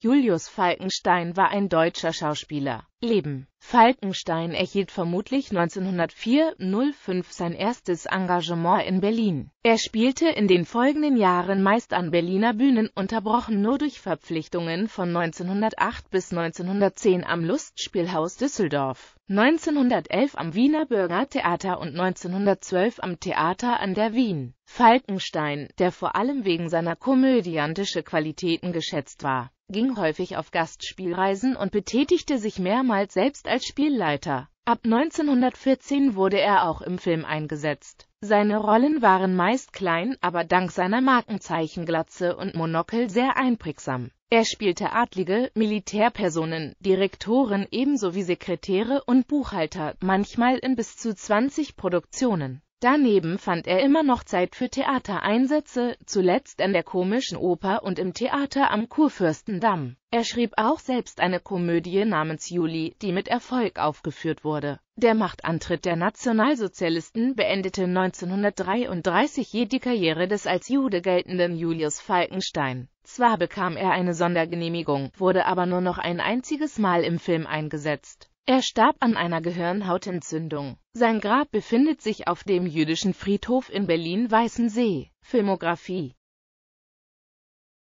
Julius Falkenstein war ein deutscher Schauspieler. Leben Falkenstein erhielt vermutlich 1904-05 sein erstes Engagement in Berlin. Er spielte in den folgenden Jahren meist an Berliner Bühnen, unterbrochen nur durch Verpflichtungen von 1908 bis 1910 am Lustspielhaus Düsseldorf, 1911 am Wiener Bürgertheater und 1912 am Theater an der Wien. Falkenstein, der vor allem wegen seiner komödiantische Qualitäten geschätzt war, ging häufig auf Gastspielreisen und betätigte sich mehrmals selbst als Spielleiter. Ab 1914 wurde er auch im Film eingesetzt. Seine Rollen waren meist klein, aber dank seiner Markenzeichenglatze und Monokel sehr einprägsam. Er spielte Adlige, Militärpersonen, Direktoren ebenso wie Sekretäre und Buchhalter, manchmal in bis zu 20 Produktionen. Daneben fand er immer noch Zeit für Theatereinsätze, zuletzt an der Komischen Oper und im Theater am Kurfürstendamm. Er schrieb auch selbst eine Komödie namens Juli, die mit Erfolg aufgeführt wurde. Der Machtantritt der Nationalsozialisten beendete 1933 je die Karriere des als Jude geltenden Julius Falkenstein. Zwar bekam er eine Sondergenehmigung, wurde aber nur noch ein einziges Mal im Film eingesetzt. Er starb an einer Gehirnhautentzündung. Sein Grab befindet sich auf dem jüdischen Friedhof in Berlin-Weißensee. Filmografie